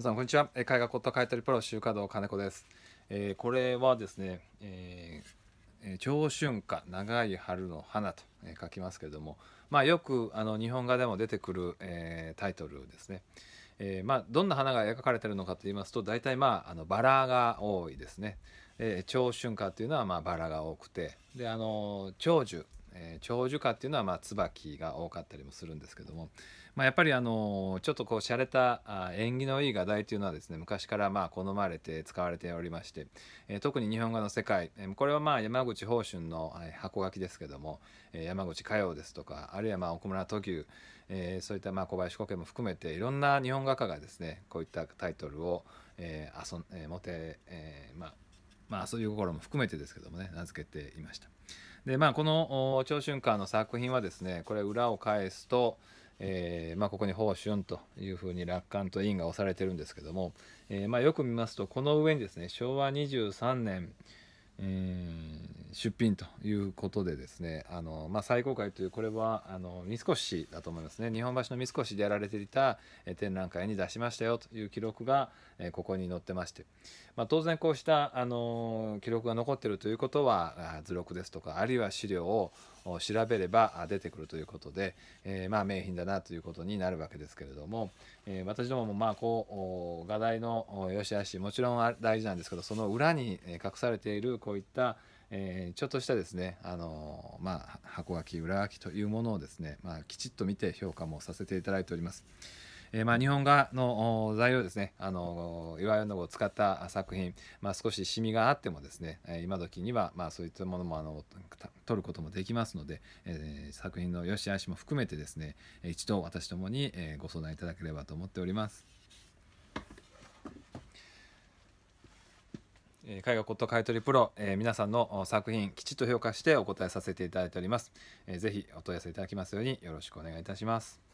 皆さんこんにちは絵画コット買取プロ集華堂金子です、えー、これはですね、えー、長春花長い春の花と書きますけれどもまあよくあの日本画でも出てくる、えー、タイトルですね、えー、まあどんな花が描かれているのかと言いますと大体まああのバラが多いですね、えー、長春花というのはまあバラが多くてであの長寿えー、長寿花っていうのはまあ椿が多かったりもするんですけども、まあ、やっぱりあのちょっとこう洒落たあ縁起のいい画題というのはですね昔からまあ好まれて使われておりまして、えー、特に日本画の世界、えー、これはまあ山口芳春の、え箱書きですけども、えー、山口佳代ですとかあるいはまあ奥村時牛、えー、そういったまあ小林古家も含めていろんな日本画家がですねこういったタイトルを、えーあえー持てえーまあまあ、そういう心も含めてですけどもね名付けていましたでまあこの長春館の作品はですねこれ裏を返すと、えー、まあ、ここに「宝春」というふうに楽観と印が押されてるんですけども、えー、まあ、よく見ますとこの上にですね昭和23年えー、出品ということでですねあの、まあ、最高開というこれはあの三越だと思いますね日本橋の三越でやられていた展覧会に出しましたよという記録がここに載ってまして、まあ、当然こうしたあの記録が残ってるということは図録ですとかあるいは資料を調べれば出てくるということで、えー、まあ名品だなということになるわけですけれども、えー、私どももまあこう画題の良し悪しもちろん大事なんですけどその裏に隠されているここういった、えー、ちょっとしたですね、あのー、まあ、箱書き裏書きというものをですね、まあ、きちっと見て評価もさせていただいております。えー、まあ、日本画の材料ですね、あのいわゆるのを使った作品、まあ、少しシミがあってもですね、え今時にはまあそういったものもあの取ることもできますので、えー、作品の良し悪しも含めてですね一度私どもにご相談いただければと思っております。絵画骨董買取プロ、えー、皆さんの作品きちっと評価してお答えさせていただいております、えー、ぜひお問い合わせいただきますようによろしくお願いいたします